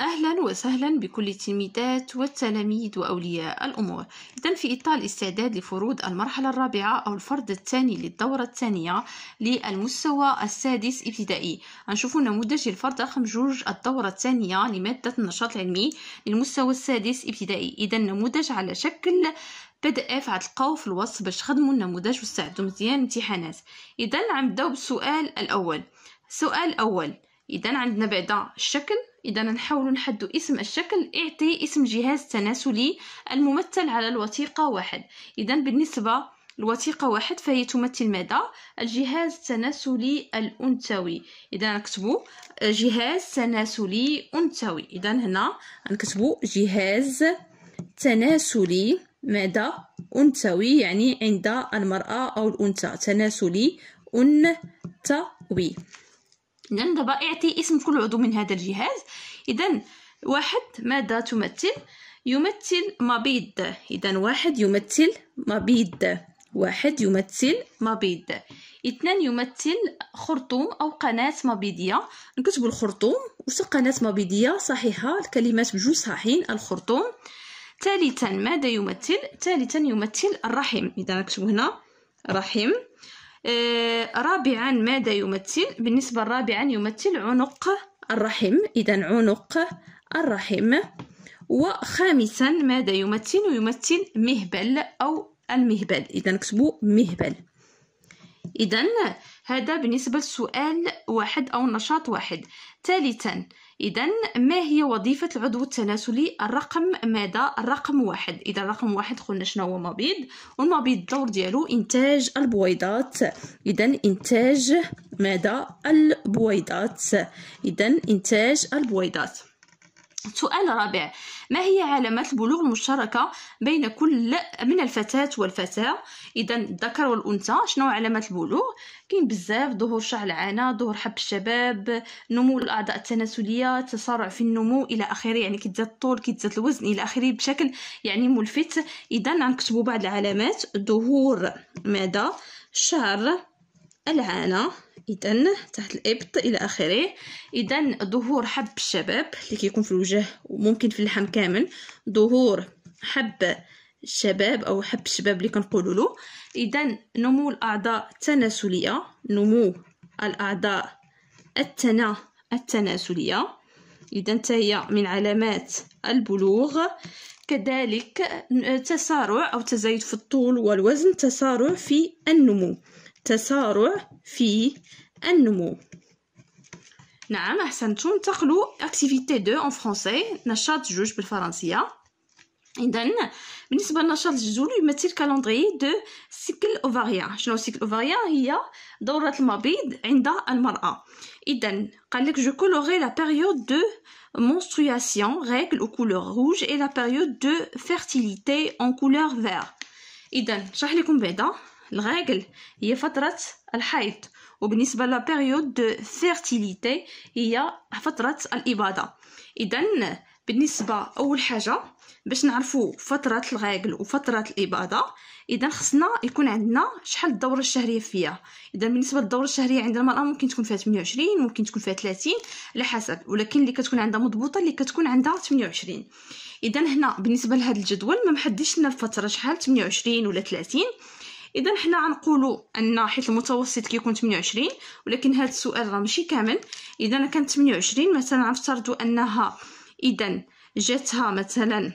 أهلا وسهلا بكل التلميذات والتلاميذ وأولياء الأمور إذا في إطار الاستعداد لفروض المرحلة الرابعة أو الفرض الثاني للدورة الثانية للمستوى السادس ابتدائي غنشوفوا نموذج الفرض رقم جوج الدورة الثانية لمادة النشاط العلمي للمستوى السادس ابتدائي إذا نموذج على شكل بي اف غتلقاو في الوصف باش تخدموا النموذج وتساعدوا مزيان الامتحانات إذا غنبداو بالسؤال الأول السؤال الأول إذا عندنا بعدا الشكل إذا نحاول نحدو اسم الشكل اعطي اسم جهاز تناسلي الممثل على الوثيقة واحد إذا بالنسبة الوثيقة واحد فهي تمثل ماذا؟ الجهاز التناسلي الأنثوي إذا نكتبو جهاز تناسلي أنثوي إذا هنا نكتبو جهاز تناسلي ماذا؟ أنثوي يعني عند المرأة أو الأنثى تناسلي أنثوي اذا دابا اعطي اسم كل عضو من هذا الجهاز اذا واحد ماذا تمثل يمثل مبيض اذا واحد يمثل مبيض واحد يمثل مبيض اثنان يمثل خرطوم او قناه مبيضيه نكتب الخرطوم وش قناه مبيضيه صحيحه الكلمات بجوج صحيحين الخرطوم ثالثا ماذا يمثل ثالثا يمثل الرحم اذا نكتب هنا رحم آه، رابعا ماذا يمثل بالنسبة رابعا يمثل عنق الرحم إذا عنق الرحم وخامسا ماذا يمثل يمثل مهبل أو المهبل إذا نكتبوا مهبل إذا هذا بالنسبة لسؤال واحد أو نشاط واحد ثالثا إذا ما هي وظيفة العضو التناسلي الرقم ماذا؟ الرقم واحد إذا الرقم واحد قلنا شنو هو مبيض والمبيض الدور ديالو إنتاج البويضات إذا إنتاج ماذا؟ البويضات إذا إنتاج البويضات سؤال رابع ما هي علامات البلوغ المشتركة بين كل من الفتاة والفتاة إذا الذكر والأنثى شنو علامات البلوغ كاين بزاف ظهور شعر العانة ظهور حب الشباب نمو الأعضاء التناسلية تسارع في النمو إلى آخره يعني كيتزاد الطول كيتزاد الوزن إلى آخره بشكل يعني ملفت إذا غنكتبوا بعض العلامات ظهور ماذا شعر العانة إذن تحت الإبط إلى آخره إذن ظهور حب الشباب اللي كيكون في الوجه وممكن في اللحم كامل ظهور حب الشباب أو حب الشباب اللي كنقولوا له إذن نمو الأعضاء التناسلية نمو الأعضاء التنا التناسلية إذن هي من علامات البلوغ كذلك آه، تسارع أو تزايد في الطول والوزن تسارع في النمو تسارع في النمو نعم احسنتم انتقلوا اكتيفيتي 2 اون فرونسي نشاط جوج بالفرنسيه اذا بالنسبه للنشاط الجزول يمثل كالندري دو سيكل اوفاريا شنو سيكل اوفاريا هي دوره المبيض عند المراه اذا قال لك جو كولوري لا بيريود دو menstruation règles او couleurs روج et لا بيريود دو fertilité en couleur vert اذا نشرح لكم بعدا الغاقل هي فترة الحيض وبالنسبة لبيريود دو فيرتيليتي هي فترة الإباضة إذا بالنسبة أول حاجة باش نعرفو فترة الغاقل وفترة الإباضة إذا خصنا يكون عندنا شحال الدورة الشهرية فيها إذا بالنسبة للدورة الشهرية عند المرأة ممكن تكون فيها 28 ممكن تكون فيها 30 على حسب ولكن اللي كتكون عندها مضبوطة اللي كتكون عندها 28 إذا هنا بالنسبة لهذا الجدول ما محددش لنا الفترة شحال 28 ولا 30 اذا حنا غنقولوا ان حيت المتوسط كيكون 28 ولكن هذا السؤال راه ماشي كامل اذا كانت 28 مثلا نفترضوا انها اذا جاتها مثلا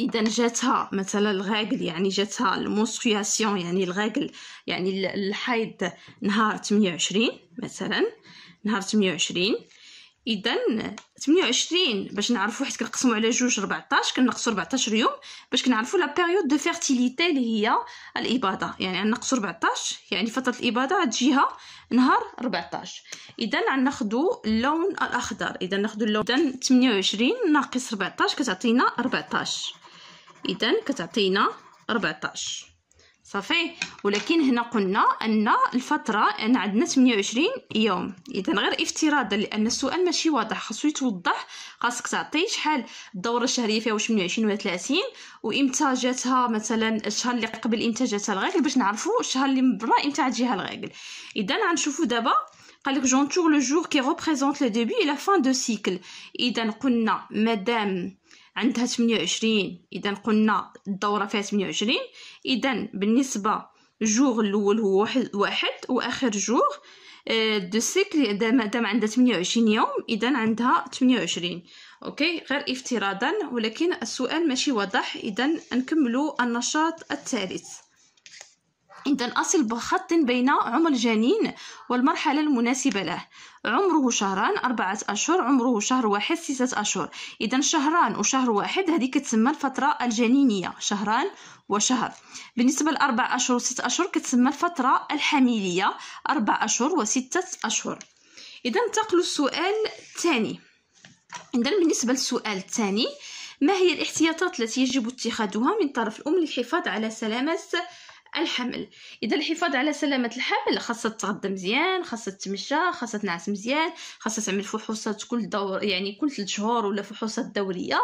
اذا جاتها مثلا الغاكل يعني جاتها المونسترياسيون يعني الغاكل يعني الحيض نهار 28 مثلا نهار 28 اذا 28 باش نعرفوا حيت كنقسموا على جوج 14 كنقصوا 14 يوم باش كنعرفوا لا بيريود دو فيرتيليتي اللي هي الاباضه يعني نقصوا 14 يعني فتره الاباضه تجيها نهار 14 اذا غناخذوا اللون الاخضر اذا ناخذوا اللون اذا 28 ناقص 14 كتعطينا 14 اذا كتعطينا 14 صافي ولكن هنا قلنا ان الفتره ان عندنا 28 يوم اذا غير افتراضا لان السؤال ماشي واضح خاصو يتوضح خاصك تعطي شحال الدوره الشهريه فيها واش 28 ولا 30 وامتى جاتها مثلا الشهر اللي قبل امتى جاتها الغاكل باش نعرفوا الشهر اللي من برا امتى تجيها الغاكل اذا غنشوفوا دابا قالك جونتور لو جور كي ريبريزونت لو ديبي اي لا فان دو سيكل اذا قلنا مدام عندها 28 اذا قلنا الدوره فيها 28 اذا بالنسبه جوغ الاول هو واحد, واحد واخر جوغ آه، دو سيكل دام عندها 28 يوم اذا عندها 28 اوكي غير افتراضا ولكن السؤال ماشي واضح اذا نكملوا النشاط الثالث إذا أصل بخط بين عمر الجنين والمرحلة المناسبة له عمره شهران أربعة أشهر عمره شهر واحد ستة أشهر إذا شهران وشهر واحد هذه كتسمى الفترة الجنينية شهران وشهر بالنسبة لأربع أشهر وستة أشهر كتسمى الفترة الحميلية أربع أشهر وستة أشهر إذا انتقلوا السؤال الثاني إذا بالنسبة للسؤال الثاني ما هي الاحتياطات التي يجب اتخاذها من طرف الأم للحفاظ على سلامة الحمل اذا الحفاظ على سلامه الحمل خاصها تتغدى مزيان خاصها تتمشى خاصها تنعس مزيان خاصها تعمل فحوصات كل دور يعني كل 3 شهور ولا فحوصات دوريه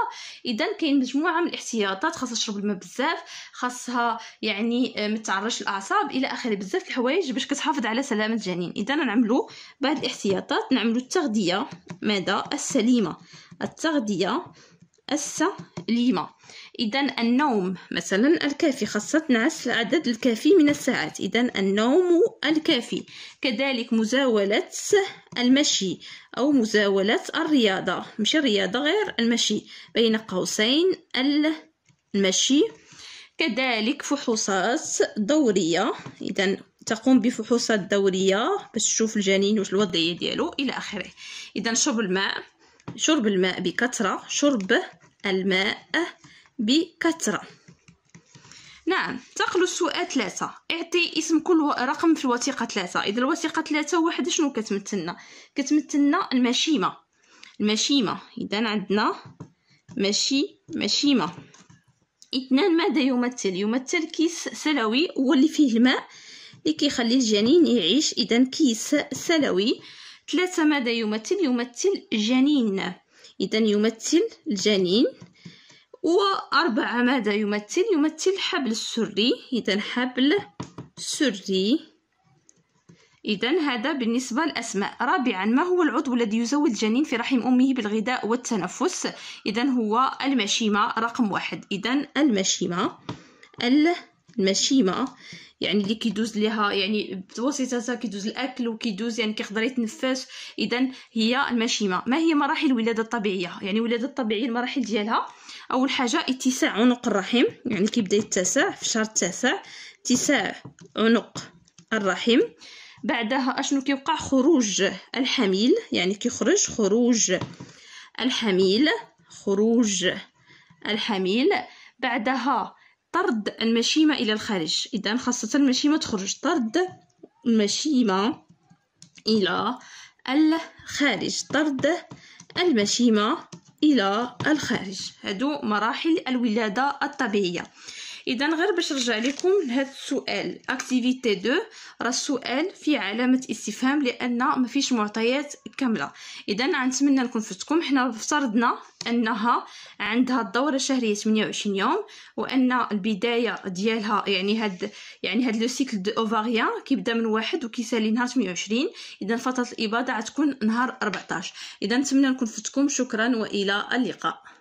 اذا كاين مجموعه من الاحتياطات خاصها تشرب الماء بزاف خاصها يعني ما تعرش الاعصاب الى اخره بزاف الحوايج باش كتحافظ على سلامه الجنين اذا نعملو بعض الاحتياطات نعملو التغذيه ماذا السليمه التغذيه السليمه إذا النوم مثلا الكافي خاصة نعس العدد الكافي من الساعات إذا النوم الكافي كذلك مزاولة المشي أو مزاولة الرياضة مش الرياضة غير المشي بين قوسين المشي كذلك فحوصات دورية إذا تقوم بفحوصات دورية باش تشوف الجنين واش الوضعية ديالو إلى آخره إذا شرب الماء شرب الماء بكثرة شرب الماء بكثرة نعم تقل السؤال ثلاثة اعطي اسم كل رقم في الوثيقة ثلاثة إذا الوثيقة ثلاثة واحد شنو كتمثلنا كتمثلنا المشيمة المشيمة إذا عندنا ماشي مشيمة اثنان ماذا يمثل يمثل كيس سلوي هو اللي فيه الماء اللي كيخلي الجنين يعيش اذا كيس سلوي ثلاثة ماذا يمثل يمثل جنين اذا يمثل الجنين وأربعة ماذا يمثل يمثل الحبل السري إذا حبل سري إذا هذا بالنسبة للأسماء رابعا ما هو العضو الذي يزود الجنين في رحم أمه بالغذاء والتنفس إذا هو المشيمة رقم واحد إذا المشيمة المشيمة يعني اللي كيدوز ليها يعني بواسطتها كيدوز الاكل وكيدوز يعني كيقدر يتنفس اذا هي المشيمه ما هي مراحل الولاده الطبيعيه يعني الولاده الطبيعيه المراحل ديالها اول حاجه اتساع عنق الرحم يعني كيبدا يتسع في شهر التاسع اتساع عنق الرحم بعدها اشنو كيوقع خروج الحميل يعني كيخرج خروج الحميل خروج الحميل بعدها طرد المشيمة إلى الخارج إذا خاصة المشيمة تخرج طرد المشيمة إلى الخارج طرد المشيمة إلى الخارج هادو مراحل الولادة الطبيعية اذا غير باش نرجع لكم لهذا السؤال اكتيفيتي 2 راه السؤال فيه علامه استفهام لان ما فيش معطيات كامله اذا نتمنى نكون فتكم حنا افترضنا انها عندها الدوره الشهريه 28 يوم وان البدايه ديالها يعني هاد يعني هاد لو سيكل دو اوفاريان كيبدا من واحد وكيسالي نهار 28 اذا فتره الاباضه غتكون نهار 14 اذا نتمنى نكون فتكم شكرا والى اللقاء